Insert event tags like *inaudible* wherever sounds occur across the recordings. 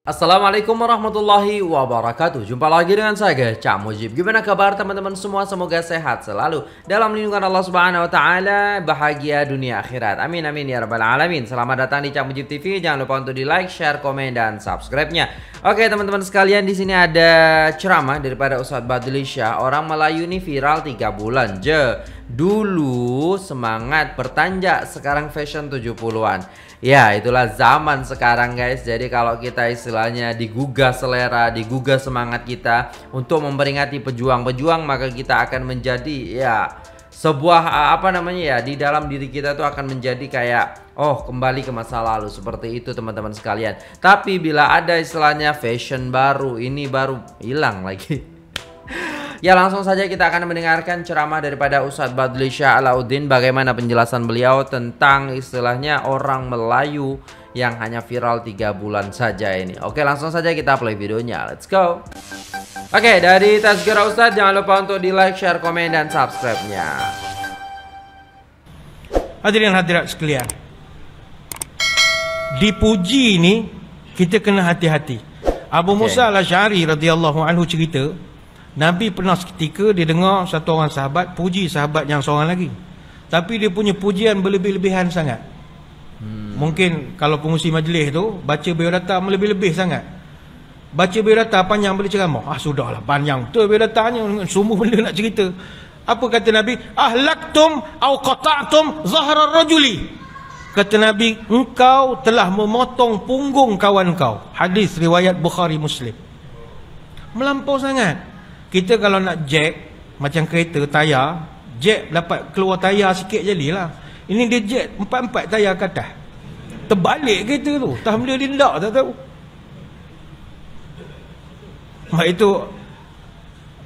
Assalamualaikum warahmatullahi wabarakatuh Jumpa lagi dengan saya Cak Mujib Gimana kabar teman-teman semua Semoga sehat selalu Dalam lindungan Allah subhanahu wa ta'ala Bahagia dunia akhirat Amin amin ya rabbal alamin Selamat datang di Cak Mujib TV Jangan lupa untuk di like, share, komen, dan subscribe-nya Oke teman-teman sekalian di sini ada ceramah daripada Ustadz Badlisha Orang Melayu ini viral 3 bulan je Dulu semangat bertanjak sekarang fashion 70an Ya itulah zaman sekarang guys Jadi kalau kita istilahnya digugah selera Digugah semangat kita Untuk memperingati pejuang-pejuang Maka kita akan menjadi ya sebuah apa namanya ya di dalam diri kita tuh akan menjadi kayak Oh, kembali ke masa lalu seperti itu teman-teman sekalian. Tapi bila ada istilahnya fashion baru, ini baru hilang lagi. *laughs* ya langsung saja kita akan mendengarkan ceramah daripada Ustadz Badli Shah Alauddin bagaimana penjelasan beliau tentang istilahnya orang Melayu yang hanya viral 3 bulan saja ini. Oke, langsung saja kita play videonya. Let's go. Oke, dari Tazkira Ustadz jangan lupa untuk di-like, share, komen dan subscribe-nya. Hadirin hadirat sekalian, dipuji ni kita kena hati-hati. Abu okay. Musa Al-Syari radhiyallahu anhu cerita, Nabi pernah seketika dia dengar satu orang sahabat puji sahabat yang seorang lagi. Tapi dia punya pujian berlebih-lebihan sangat. Hmm. Mungkin kalau pengusi majlis tu baca biodata melebih-lebih sangat. Baca biodata panjang boleh ceramah. Ah sudahlah panjang betul biodatanya sumbu benda nak cerita. Apa kata Nabi? Ahlaktum au qata'tum zahra rajuli. Kata Nabi, engkau telah memotong punggung kawan kau. Hadis riwayat Bukhari Muslim. Melampau sangat. Kita kalau nak jack, macam kereta, tayar. Jack dapat keluar tayar sikit je lah. Ini dia jack empat-empat tayar ke atas. Terbalik kereta tu. Tak boleh lindak, tak tahu. Mak itu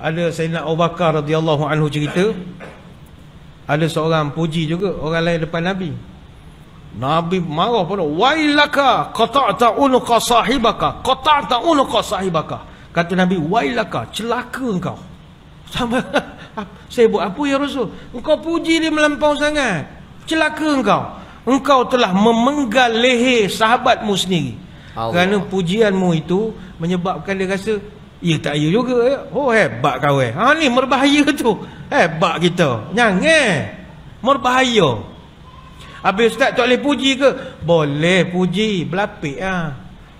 ada Sayyidina Abu Bakar radhiyallahu anhu cerita ada seorang puji juga orang lain depan Nabi Nabi marah pada wailaka qata'ta unqa sahibaka qata'ta unqa sahibaka kata Nabi wailaka celaka engkau *laughs* sama saya buat apa ya Rasul engkau puji dia melampau sangat celaka engkau engkau telah memenggal leher sahabatmu sendiri Allah. kerana pujianmu itu menyebabkan dia rasa ya tak ya juga ya. oh hebat kau eh ha ni merbahaya tu hebat kita nyang eh merbahaya Habis ustaz tak boleh puji ke? Boleh puji, belapik ah. Ha?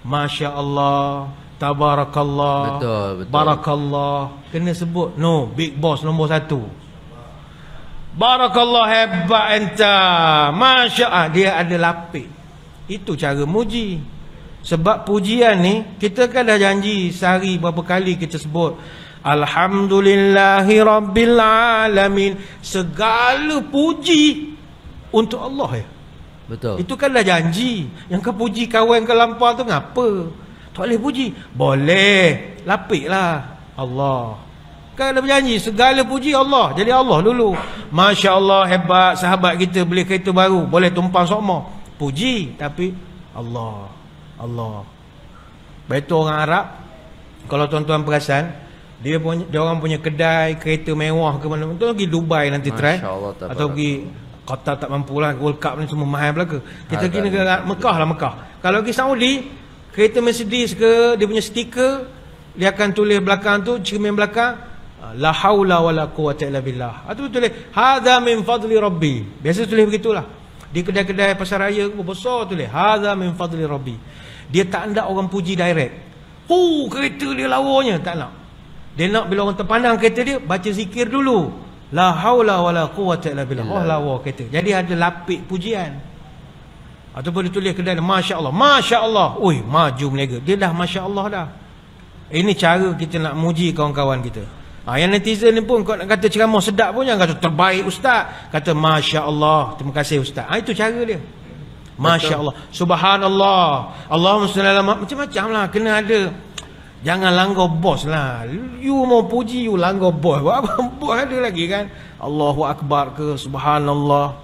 Masya-Allah, tabarakallah. Betul, betul. Barakallah. Kena sebut. No, big boss nombor satu Barakallah hebat entah. Masya-Allah, dia ada lapik. Itu cara muji. Sebab pujian ni kita kan dah janji sehari berapa kali kita sebut Alhamdulillahi Rabbil Segala puji untuk Allah ya. Betul. Itu kan dah janji. Yang kau puji kawan ke lampau tu ngapa? Tak boleh puji. Boleh. Lapiklah. Allah. kau dah berjanji segala puji Allah. Jadi Allah dulu. Masya-Allah hebat sahabat kita beli kereta baru. Boleh tumpang semua Puji tapi Allah. Allah. Betul orang Arab kalau tuan-tuan perasan dia punya dia orang punya kedai kereta mewah ke mana-mana tu pergi Dubai nanti try atau pergi Qatar tak mampu lah World Cup ni semua mahal belaka Kita ha, pergi negara tak Mekah lah Mekah Kalau pergi Saudi Kereta Mercedes ke Dia punya stiker Dia akan tulis belakang tu Cermin belakang ah, La hawla wa la quwata illa billah Itu ah, tulis Hadha min fadli rabbi Biasa tulis begitulah Di kedai-kedai pasar raya Besar tulis Hadha min fadli rabbi Dia tak nak orang puji direct Hu kereta dia lawanya Tak nak Dia nak bila orang terpandang kereta dia Baca zikir dulu La haula wala quwata illa billah. Oh lawa kata. Jadi ada lapik pujian. Ataupun ditulis kedai masya-Allah. Masya-Allah. Oi, maju berniaga. Dia dah masya-Allah dah. Ini cara kita nak muji kawan-kawan kita. Ha, yang netizen ni pun kau nak kata ceramah sedap pun yang kata terbaik ustaz. Kata masya-Allah. Terima kasih ustaz. Ha, itu cara dia. Masya-Allah. Subhanallah. Allahumma sallallahu macam-macamlah kena ada Jangan langgar bos lah. You mau puji, you langgar bos. Apa bos *laughs* ada lagi kan? Allahu Akbar ke, Subhanallah.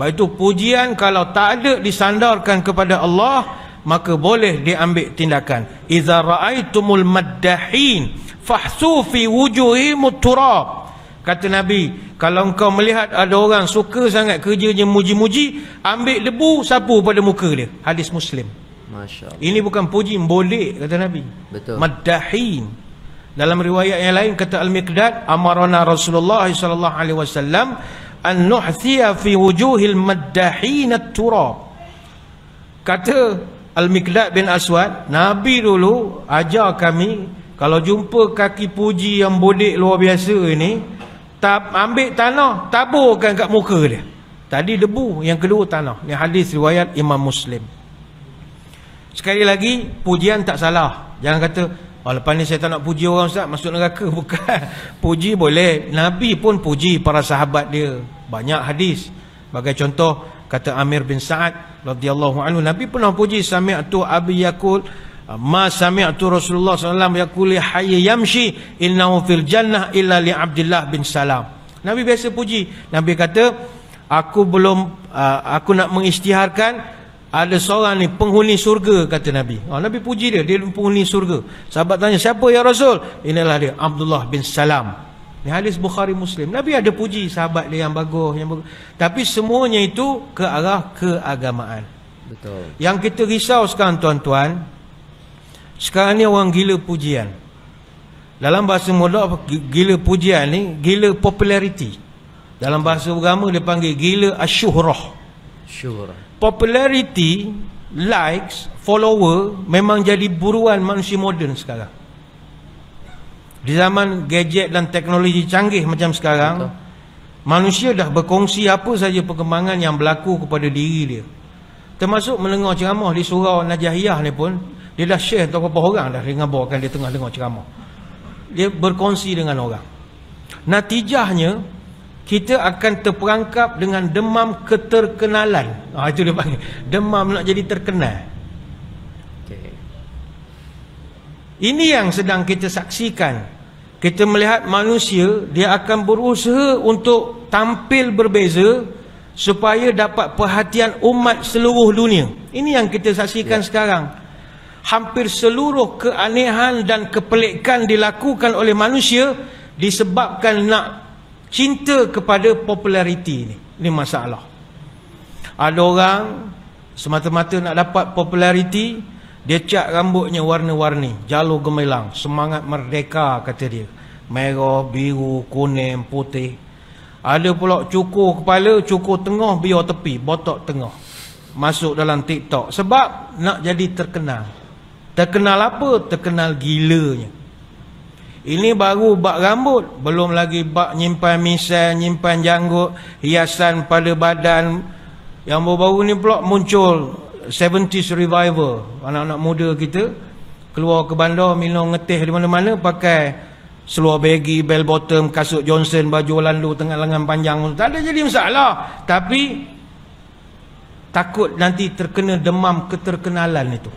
Baik itu pujian kalau tak ada disandarkan kepada Allah, maka boleh diambil tindakan. Iza ra'aitumul maddahin, fahsu fi wujuhi muturab. Kata Nabi, kalau engkau melihat ada orang suka sangat kerjanya muji-muji, ambil debu, sapu pada muka dia. Hadis Muslim. Masya Allah. Ini bukan puji, boleh kata Nabi. Betul. Maddahin. Dalam riwayat yang lain kata Al-Miqdad, amarana Rasulullah sallallahu alaihi wasallam an nuhthiya fi wujuhil maddahin at Kata Al-Miqdad bin Aswad, Nabi dulu ajar kami kalau jumpa kaki puji yang bodek luar biasa ini, tab, ambil tanah, taburkan kat muka dia. Tadi debu, yang kedua tanah. Ini hadis riwayat Imam Muslim. Sekali lagi pujian tak salah. Jangan kata oh, lepas ni saya tak nak puji orang ustaz masuk neraka *laughs* bukan. Puji boleh. Nabi pun puji para sahabat dia. Banyak hadis. Bagai contoh kata Amir bin Sa'ad radhiyallahu anhu Nabi pernah puji sami'tu Abi Yaqul ma sami'tu Rasulullah sallallahu yaquli hayya yamshi innahu fil jannah illa li Abdullah bin Salam. Nabi biasa puji. Nabi kata aku belum ah, aku nak mengisytiharkan ada seorang ni penghuni surga kata Nabi. Oh, Nabi puji dia, dia penghuni surga. Sahabat tanya, siapa ya Rasul? Inilah dia, Abdullah bin Salam. Ini hadis Bukhari Muslim. Nabi ada puji sahabat dia yang bagus. yang bagus. Tapi semuanya itu ke arah keagamaan. Betul. Yang kita risau sekarang tuan-tuan, sekarang ni orang gila pujian. Dalam bahasa mudah, gila pujian ni, gila populariti. Dalam bahasa agama dia panggil gila asyuhrah. Syuhrah popularity, likes, follower memang jadi buruan manusia moden sekarang. Di zaman gadget dan teknologi canggih macam sekarang, Betul. manusia dah berkongsi apa saja perkembangan yang berlaku kepada diri dia. Termasuk mendengar ceramah di surau Najahiyah ni pun, dia dah share untuk beberapa orang dah dengar bawakan dia tengah dengar ceramah. Dia berkongsi dengan orang. Natijahnya, kita akan terperangkap dengan demam keterkenalan. Ah itu dia panggil. Demam nak jadi terkenal. Okay. Ini yang sedang kita saksikan. Kita melihat manusia dia akan berusaha untuk tampil berbeza supaya dapat perhatian umat seluruh dunia. Ini yang kita saksikan yeah. sekarang. Hampir seluruh keanehan dan kepelikan dilakukan oleh manusia disebabkan nak cinta kepada populariti ni ni masalah ada orang semata-mata nak dapat populariti dia cat rambutnya warna-warni jalur gemilang semangat merdeka kata dia merah, biru, kuning, putih ada pula cukur kepala cukur tengah biar tepi botok tengah masuk dalam tiktok sebab nak jadi terkenal terkenal apa? terkenal gilanya ini baru bak rambut, belum lagi bak nyimpan misal, nyimpan janggut, hiasan pada badan. Yang baru-baru ni pula muncul 70s revival. Anak-anak muda kita keluar ke bandar minum ngetih di mana-mana pakai seluar baggy, bell bottom, kasut Johnson, baju landu tengah lengan panjang. Tak ada jadi masalah. Tapi takut nanti terkena demam keterkenalan itu.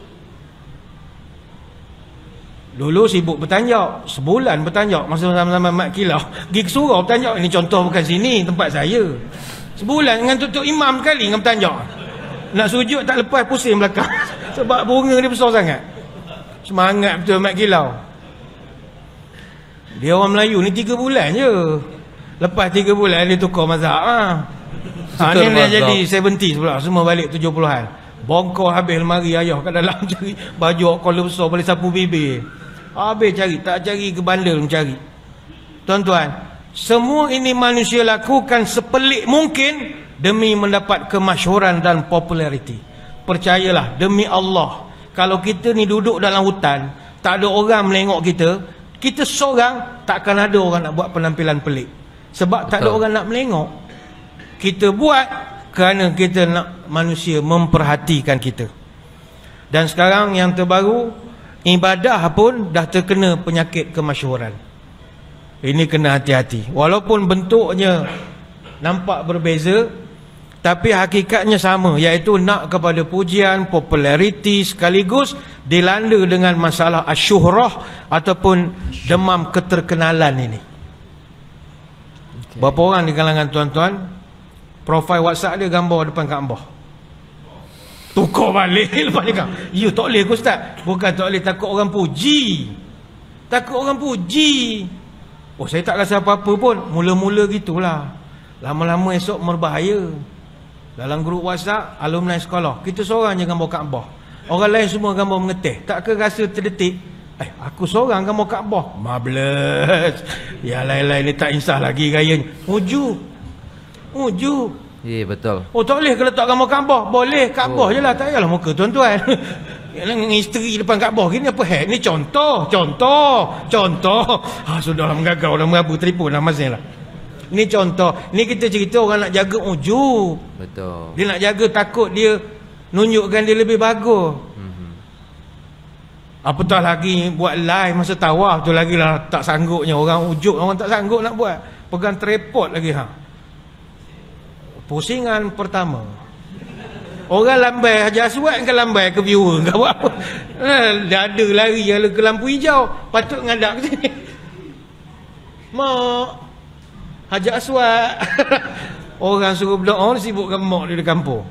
Dulu sibuk bertanjak Sebulan bertanjak Masa zaman-zaman Mat Kilau *laughs* Pergi ke surau bertanjak Ini contoh bukan sini Tempat saya Sebulan dengan tutup imam sekali Dengan bertanjak Nak sujud tak lepas pusing belakang *laughs* Sebab bunga dia besar sangat Semangat betul Mat Kilau Dia orang Melayu ni 3 bulan je Lepas 3 bulan dia tukar mazhab ha. ha, Ini dah jadi 70 pula Semua balik 70-an Bongkar habis lemari ayah kat dalam *laughs* jari Baju kalau besar boleh sapu bibir Habis cari. Tak cari ke bandar mencari. Tuan-tuan. Semua ini manusia lakukan sepelik mungkin. Demi mendapat kemasyuran dan populariti. Percayalah. Demi Allah. Kalau kita ni duduk dalam hutan. Tak ada orang melengok kita. Kita seorang takkan ada orang nak buat penampilan pelik. Sebab Betul. tak ada orang nak melengok. Kita buat kerana kita nak manusia memperhatikan kita. Dan sekarang yang terbaru ibadah pun dah terkena penyakit kemasyhuran. Ini kena hati-hati. Walaupun bentuknya nampak berbeza tapi hakikatnya sama iaitu nak kepada pujian, populariti sekaligus dilanda dengan masalah asyuhrah ataupun demam keterkenalan ini. Okay. Berapa orang di kalangan tuan-tuan profil WhatsApp dia gambar depan Kaabah? Tukar balik *laughs* lepas cakap. Ya tak boleh ke ustaz? Bukan tak boleh takut orang puji. Takut orang puji. Oh saya tak rasa apa-apa pun. Mula-mula gitulah. Lama-lama esok berbahaya. Dalam grup WhatsApp alumni sekolah. Kita seorang je gambar Kaabah. Orang lain semua gambar mengetih. Tak ke rasa terdetik? Eh aku seorang gambar Kaabah. Mabless. Ya lain-lain ni tak insah lagi gayanya. Uju. Uju. Uju. Ya yeah, betul. Oh tak boleh kalau tak gambar Kaabah? Boleh Kaabah oh. je lah. Tak payahlah muka tuan-tuan. *laughs* Isteri depan Kaabah ni apa hak? Ni contoh. Contoh. Contoh. Ha, sudah lah mengagau dah merabu telefon lah Mazin lah. Ni contoh. Ni kita cerita orang nak jaga uju. Betul. Dia nak jaga takut dia nunjukkan dia lebih bagus. mm Apatah lagi buat live masa tawaf tu lagi lah tak sanggupnya. Orang ujuk orang tak sanggup nak buat. Pegang trepot lagi ha pusingan pertama orang lambai haji aswad ke lambai ke viewer *laughs* ke apa ha, dada lari ala ke lampu hijau patut ngadap ke sini mak haji aswad *laughs* orang suruh belok orang sibuk ke mak dia di kampung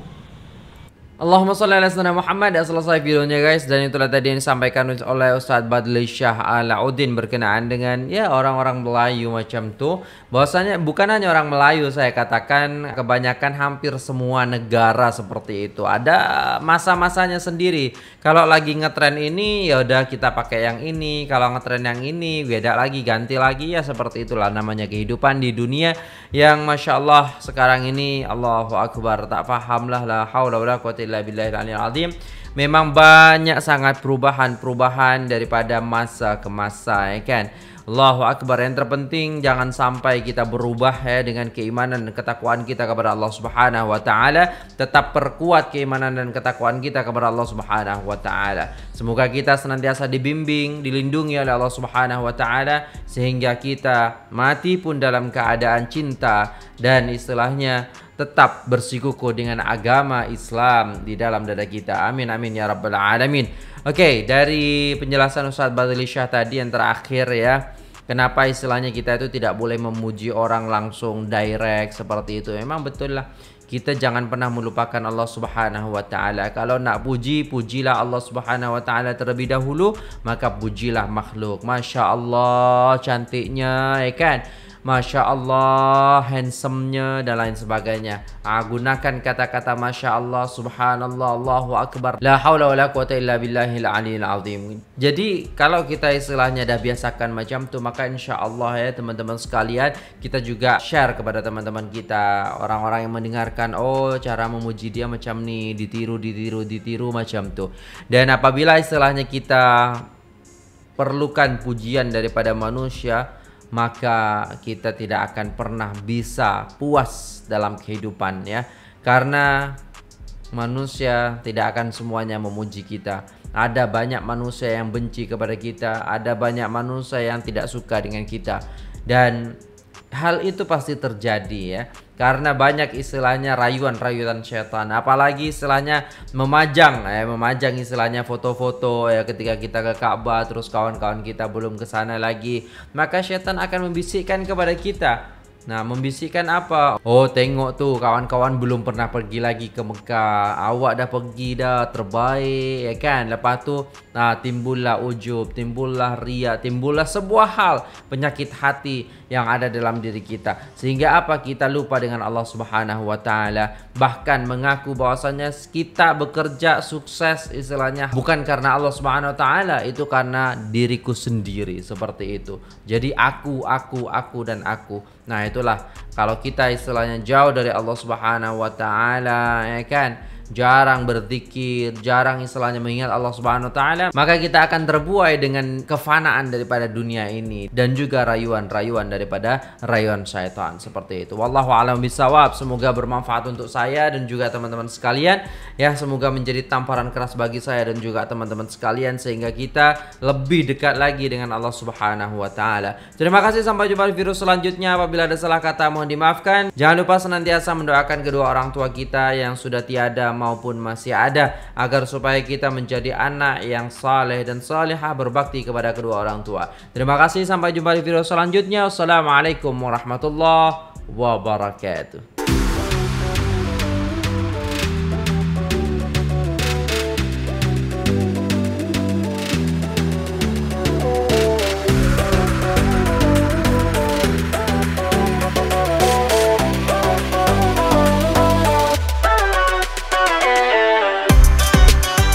Allahumma salli ala sallam Muhammad dan selesai videonya guys Dan itulah tadi yang disampaikan oleh Ustaz Badli Shah Alauddin Berkenaan dengan ya orang-orang Melayu macam tu Bahwasanya bukan hanya orang Melayu saya katakan Kebanyakan hampir semua negara seperti itu Ada masa-masanya sendiri Kalau lagi ngetren ini ya udah kita pakai yang ini Kalau ngetren yang ini beda lagi ganti lagi Ya seperti itulah namanya kehidupan di dunia Yang Masya Allah sekarang ini Allahu Akbar tak faham lah La hawla wa la quwati Bismillahirrahmanirrahim. Memang banyak sangat perubahan-perubahan daripada masa ke masa ya kan. Allahu Akbar yang terpenting jangan sampai kita berubah ya dengan keimanan dan ketakwaan kita kepada Allah Subhanahu wa tetap perkuat keimanan dan ketakwaan kita kepada Allah Subhanahu wa Semoga kita senantiasa dibimbing, dilindungi oleh Allah Subhanahu wa sehingga kita mati pun dalam keadaan cinta dan istilahnya tetap bersikukuh dengan agama Islam di dalam dada kita. Amin amin ya rabbal alamin. Oke, okay, dari penjelasan Ustaz Badli Syah tadi yang terakhir ya. Kenapa istilahnya kita itu tidak boleh memuji orang langsung direct seperti itu? Memang betul lah kita jangan pernah melupakan Allah Subhanahu wa taala. Kalau nak puji, pujilah Allah Subhanahu wa taala terlebih dahulu, maka pujilah makhluk. Masya-Allah cantiknya, ya kan? Masya Allah, handsome-nya dan lain sebagainya. Ha, gunakan kata-kata Masya Allah, Subhanallah, Allahu Akbar. La hawla wa la quwata illa billahi al-aliyil azim. Jadi, kalau kita istilahnya dah biasakan macam tu, maka insya Allah ya teman-teman sekalian, kita juga share kepada teman-teman kita, orang-orang yang mendengar mengajarkan oh cara memuji dia macam nih ditiru ditiru ditiru macam tuh dan apabila istilahnya kita perlukan pujian daripada manusia maka kita tidak akan pernah bisa puas dalam kehidupan ya karena manusia tidak akan semuanya memuji kita ada banyak manusia yang benci kepada kita ada banyak manusia yang tidak suka dengan kita dan hal itu pasti terjadi ya karena banyak istilahnya rayuan-rayuan setan apalagi istilahnya memajang ya memajang istilahnya foto-foto ya ketika kita ke Ka'bah terus kawan-kawan kita belum ke sana lagi maka setan akan membisikkan kepada kita Nah, membisikkan apa? Oh, tengok tu kawan-kawan belum pernah pergi lagi ke Mekah. Awak dah pergi dah terbaik, ya kan? Lepas tu, nah timbullah ujub, timbullah ria, timbullah sebuah hal penyakit hati yang ada dalam diri kita. Sehingga apa? Kita lupa dengan Allah Subhanahu wa taala, bahkan mengaku bahwasanya kita bekerja sukses istilahnya bukan karena Allah Subhanahu wa taala, itu karena diriku sendiri seperti itu. Jadi aku, aku, aku dan aku. Nah itulah kalau kita istilahnya jauh dari Allah Subhanahu wa taala ya kan. jarang berzikir, jarang istilahnya mengingat Allah Subhanahu wa taala, maka kita akan terbuai dengan kefanaan daripada dunia ini dan juga rayuan-rayuan daripada rayuan syaitan seperti itu. Wallahu a'lam bisawab. Semoga bermanfaat untuk saya dan juga teman-teman sekalian. Ya, semoga menjadi tamparan keras bagi saya dan juga teman-teman sekalian sehingga kita lebih dekat lagi dengan Allah Subhanahu wa taala. Terima kasih sampai jumpa di video selanjutnya. Apabila ada salah kata mohon dimaafkan. Jangan lupa senantiasa mendoakan kedua orang tua kita yang sudah tiada maupun masih ada agar supaya kita menjadi anak yang saleh dan salehah berbakti kepada kedua orang tua. Terima kasih sampai jumpa di video selanjutnya. Assalamualaikum warahmatullahi wabarakatuh.